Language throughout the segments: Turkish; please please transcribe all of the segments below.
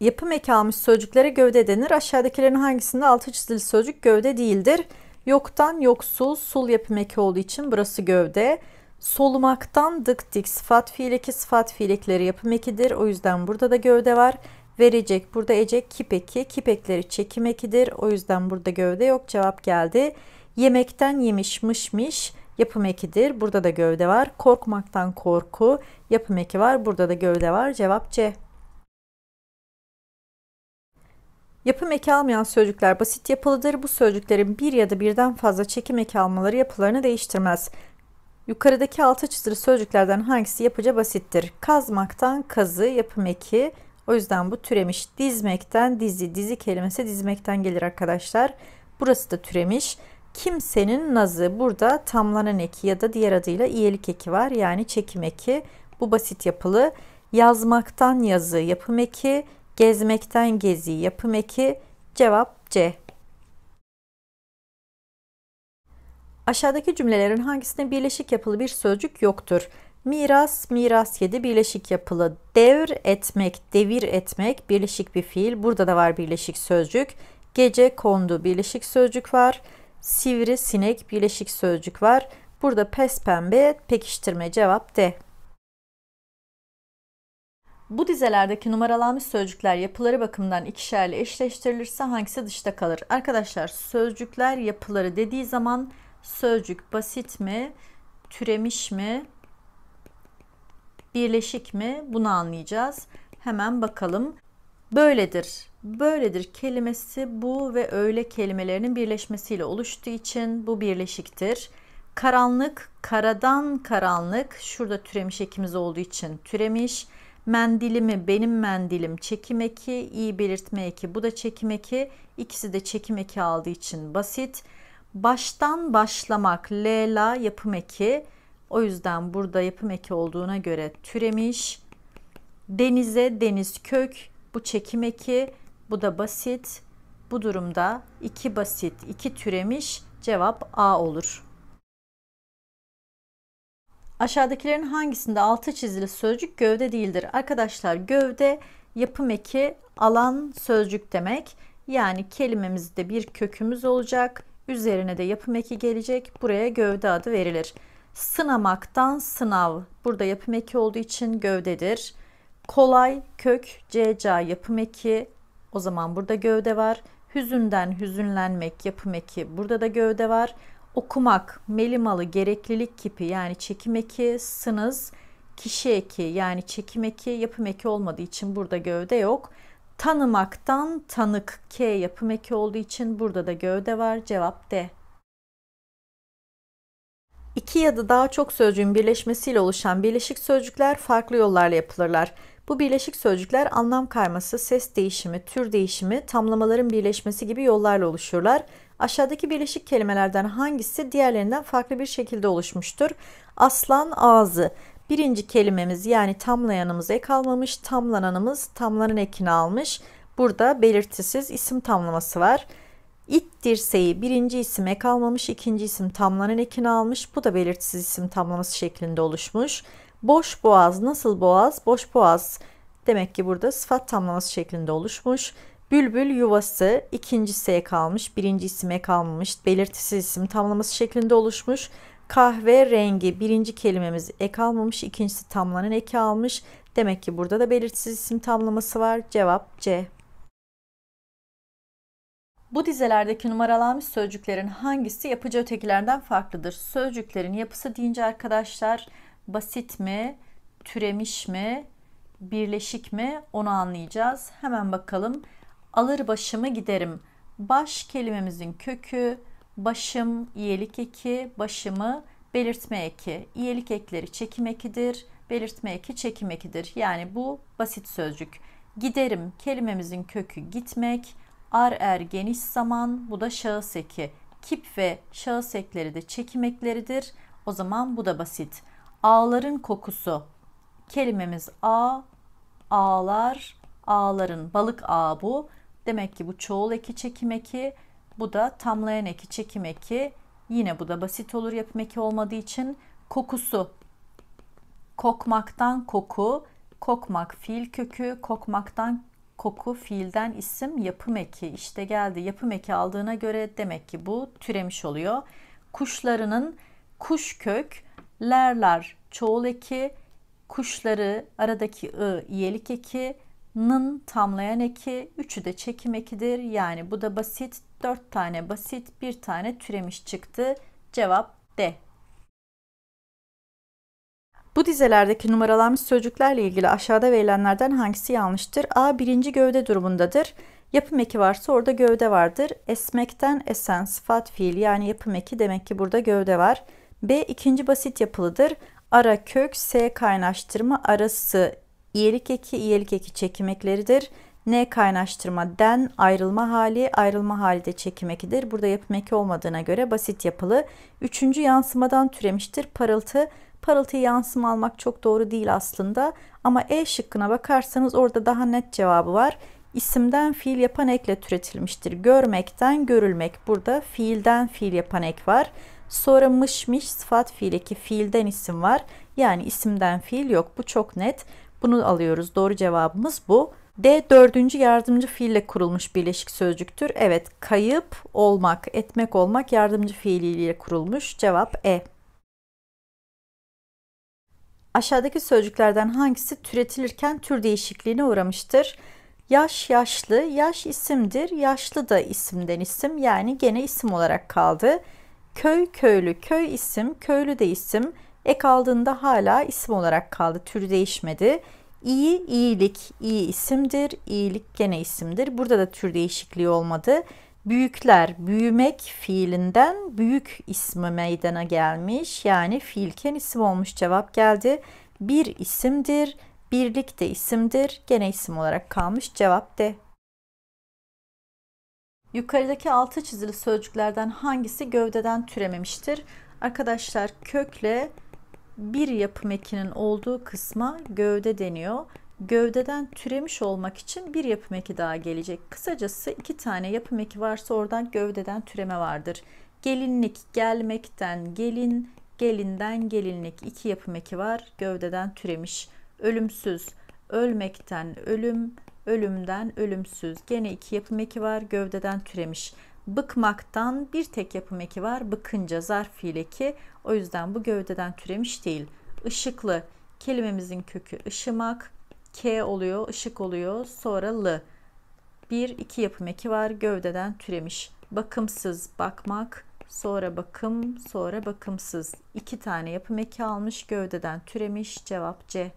yapı mekalmış sözcüklere gövde denir. Aşağıdakilerin hangisinde altı çizili sözcük gövde değildir? Yoktan yoksul, sul yapı meki olduğu için burası gövde. Solumaktan dık dik sıfat fiil eki, sıfat fiil ekleri yapım mekidir. O yüzden burada da gövde var. Verecek burada ecek kipeki, kipekleri çekim ekidir. O yüzden burada gövde yok. Cevap geldi. Yemekten yemiş mışmış yapım ekidir. Burada da gövde var. Korkmaktan korku yapım eki var. Burada da gövde var. Cevap C. Yapım eki almayan sözcükler basit yapılıdır. Bu sözcüklerin bir ya da birden fazla çekim eki almaları yapılarını değiştirmez. Yukarıdaki altı çizili sözcüklerden hangisi yapıca basittir? Kazmaktan kazı yapım eki. O yüzden bu türemiş. Dizmekten dizi. Dizi kelimesi dizmekten gelir arkadaşlar. Burası da türemiş. Kimsenin nazı. Burada tamlanan eki ya da diğer adıyla iyelik eki var. Yani çekim eki. Bu basit yapılı. Yazmaktan yazı yapım eki gezmekten gezi yapım eki cevap C. Aşağıdaki cümlelerin hangisinde birleşik yapılı bir sözcük yoktur? Miras, miras yedi, birleşik yapılı. Devr etmek, devir etmek, birleşik bir fiil. Burada da var birleşik sözcük. Gece kondu, birleşik sözcük var. Sivri, sinek, birleşik sözcük var. Burada pes pembe, pekiştirme cevap D. Bu dizelerdeki numaralanmış sözcükler yapıları bakımından ikişerli eşleştirilirse hangisi dışta kalır? Arkadaşlar sözcükler yapıları dediği zaman sözcük basit mi, türemiş mi, birleşik mi bunu anlayacağız. Hemen bakalım. Böyledir. Böyledir kelimesi bu ve öyle kelimelerinin birleşmesiyle oluştuğu için bu birleşiktir. Karanlık, karadan karanlık. Şurada türemiş ekimiz olduğu için türemiş. Türemiş mendilimi benim mendilim çekim eki iyi belirtme eki bu da çekim eki ikisi de çekim eki aldığı için basit baştan başlamak lela yapım eki o yüzden burada yapım eki olduğuna göre türemiş denize deniz kök bu çekim eki bu da basit bu durumda iki basit iki türemiş cevap A olur. Aşağıdakilerin hangisinde altı çizili sözcük gövde değildir? Arkadaşlar gövde yapım eki alan sözcük demek. Yani kelimemizde bir kökümüz olacak. Üzerine de yapım eki gelecek. Buraya gövde adı verilir. Sınamaktan sınav. Burada yapım eki olduğu için gövdedir. Kolay kök CCA yapım eki. O zaman burada gövde var. Hüzünden hüzünlenmek yapım eki. Burada da gövde var okumak, melimalı, gereklilik kipi yani çekim eki, sınız, kişi eki yani çekim eki, yapım eki olmadığı için burada gövde yok. Tanımaktan tanık K yapım eki olduğu için burada da gövde var. Cevap D. İki ya da daha çok sözcüğün birleşmesiyle oluşan birleşik sözcükler farklı yollarla yapılırlar. Bu birleşik sözcükler anlam kayması, ses değişimi, tür değişimi, tamlamaların birleşmesi gibi yollarla oluşurlar. Aşağıdaki birleşik kelimelerden hangisi diğerlerinden farklı bir şekilde oluşmuştur? Aslan ağzı. Birinci kelimemiz yani tamlayanımız ek almamış, tamlananımız tamlanın ekini almış. Burada belirtisiz isim tamlaması var. İt dirseği birinci isim ek almamış, ikinci isim tamlanan ekini almış. Bu da belirtisiz isim tamlaması şeklinde oluşmuş. Boş boğaz nasıl boğaz? Boş boğaz demek ki burada sıfat tamlaması şeklinde oluşmuş. Bülbül yuvası ikinci S'ye kalmış, birinci isime kalmamış, belirtisiz isim tamlaması şeklinde oluşmuş. Kahve rengi birinci kelimemiz ek almamış, ikincisi tamlanın eki almış. Demek ki burada da belirtisiz isim tamlaması var. Cevap C. Bu dizelerdeki numaralanmış sözcüklerin hangisi yapıcı ötekilerden farklıdır? Sözcüklerin yapısı deyince arkadaşlar basit mi, türemiş mi, birleşik mi onu anlayacağız. Hemen bakalım. Alır başımı giderim. Baş kelimemizin kökü başım, iyelik eki, başımı belirtme eki. İyelik ekleri çekim ekidir, belirtme eki çekim ekidir. Yani bu basit sözcük. Giderim kelimemizin kökü gitmek, ar er geniş zaman bu da şahıs eki. Kip ve şahıs ekleri de çekim ekleridir. O zaman bu da basit. Ağların kokusu. Kelimemiz a, ağlar, ağların balık ağı bu. Demek ki bu çoğul eki çekim eki. Bu da tamlayan eki çekim eki. Yine bu da basit olur yapım eki olmadığı için. Kokusu. Kokmaktan koku. Kokmak fiil kökü. Kokmaktan koku fiilden isim yapım eki. İşte geldi yapım eki aldığına göre demek ki bu türemiş oluyor. Kuşlarının kuş kök, lerler çoğul eki, kuşları aradaki ı iyelik eki, nın tamlayan eki, üçü de çekim ekidir. Yani bu da basit. Dört tane basit, bir tane türemiş çıktı. Cevap D. Bu dizelerdeki numaralanmış sözcüklerle ilgili aşağıda verilenlerden hangisi yanlıştır? A. Birinci gövde durumundadır. Yapım eki varsa orada gövde vardır. Esmekten esen sıfat fiil yani yapım eki demek ki burada gövde var. B. ikinci basit yapılıdır. Ara kök S kaynaştırma arası iyilik eki, iyilik eki çekim ekleridir. N kaynaştırma den ayrılma hali, ayrılma hali de çekim ekidir. Burada yapım eki olmadığına göre basit yapılı. Üçüncü yansımadan türemiştir. Parıltı, parıltı yansıma almak çok doğru değil aslında. Ama E şıkkına bakarsanız orada daha net cevabı var. İsimden fiil yapan ekle türetilmiştir. Görmekten görülmek. Burada fiilden fiil yapan ek var. Sonra mışmış mış sıfat fiili ki fiilden isim var. Yani isimden fiil yok. Bu çok net. Bunu alıyoruz. Doğru cevabımız bu. D dördüncü yardımcı fiille kurulmuş birleşik sözcüktür. Evet kayıp olmak, etmek olmak yardımcı fiiliyle kurulmuş. Cevap E. Aşağıdaki sözcüklerden hangisi türetilirken tür değişikliğine uğramıştır? Yaş yaşlı, yaş isimdir. Yaşlı da isimden isim yani gene isim olarak kaldı. Köy köylü, köy isim, köylü de isim. Ek aldığında hala isim olarak kaldı. türü değişmedi. İyi, iyilik, iyi isimdir. İyilik gene isimdir. Burada da tür değişikliği olmadı. Büyükler, büyümek fiilinden büyük ismi meydana gelmiş. Yani fiilken isim olmuş cevap geldi. Bir isimdir, birlik de isimdir. Gene isim olarak kalmış cevap de. Yukarıdaki altı çizili sözcüklerden hangisi gövdeden türememiştir? Arkadaşlar kökle bir yapım ekinin olduğu kısma gövde deniyor. Gövdeden türemiş olmak için bir yapım eki daha gelecek. Kısacası iki tane yapım eki varsa oradan gövdeden türeme vardır. Gelinlik gelmekten gelin, gelinden gelinlik iki yapım eki var. Gövdeden türemiş. Ölümsüz ölmekten ölüm, ölümden ölümsüz. Gene iki yapım eki var. Gövdeden türemiş. Bıkmaktan bir tek yapım eki var. Bıkınca zarf fiil eki. O yüzden bu gövdeden türemiş değil. Işıklı kelimemizin kökü ışımak. K oluyor, ışık oluyor. Sonra lı. Bir, iki yapım eki var. Gövdeden türemiş. Bakımsız bakmak. Sonra bakım, sonra bakımsız. İki tane yapım eki almış. Gövdeden türemiş. Cevap C.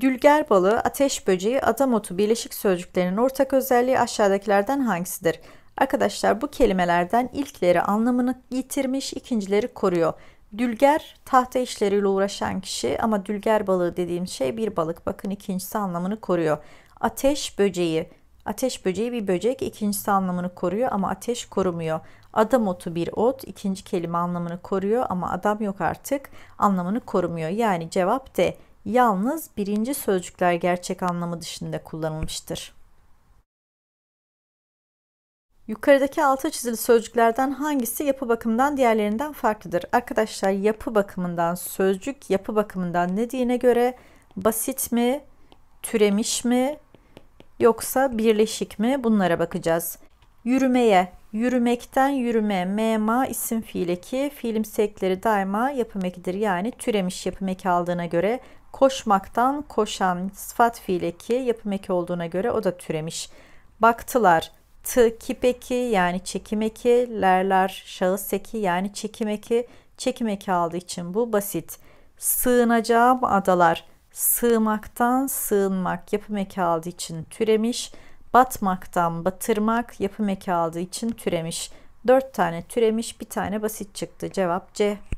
Dülger balığı, ateş böceği, adam otu, birleşik sözcüklerin ortak özelliği aşağıdakilerden hangisidir? Arkadaşlar bu kelimelerden ilkleri anlamını yitirmiş, ikincileri koruyor. Dülger tahta işleriyle uğraşan kişi ama dülger balığı dediğim şey bir balık. Bakın ikincisi anlamını koruyor. Ateş böceği. Ateş böceği bir böcek ikincisi anlamını koruyor ama ateş korumuyor. Adam otu bir ot ikinci kelime anlamını koruyor ama adam yok artık anlamını korumuyor. Yani cevap de. Yalnız birinci sözcükler gerçek anlamı dışında kullanılmıştır. Yukarıdaki altı çizili sözcüklerden hangisi yapı bakımından diğerlerinden farklıdır? Arkadaşlar yapı bakımından sözcük yapı bakımından ne dediğine göre basit mi, türemiş mi yoksa birleşik mi bunlara bakacağız. Yürümeye, yürümekten yürüme, mema isim fiil eki, fiilimsi ekleri daima yapı mekidir. Yani türemiş yapı eki aldığına göre Koşmaktan koşan sıfat fiil yapım eki olduğuna göre o da türemiş. Baktılar tıkip kipeki yani çekimeki lerler şahıs eki yani çekimeki çekimeki aldığı için bu basit. Sığınacağım adalar sığmaktan sığınmak yapım eki aldığı için türemiş. Batmaktan batırmak yapım eki aldığı için türemiş. Dört tane türemiş bir tane basit çıktı. Cevap C.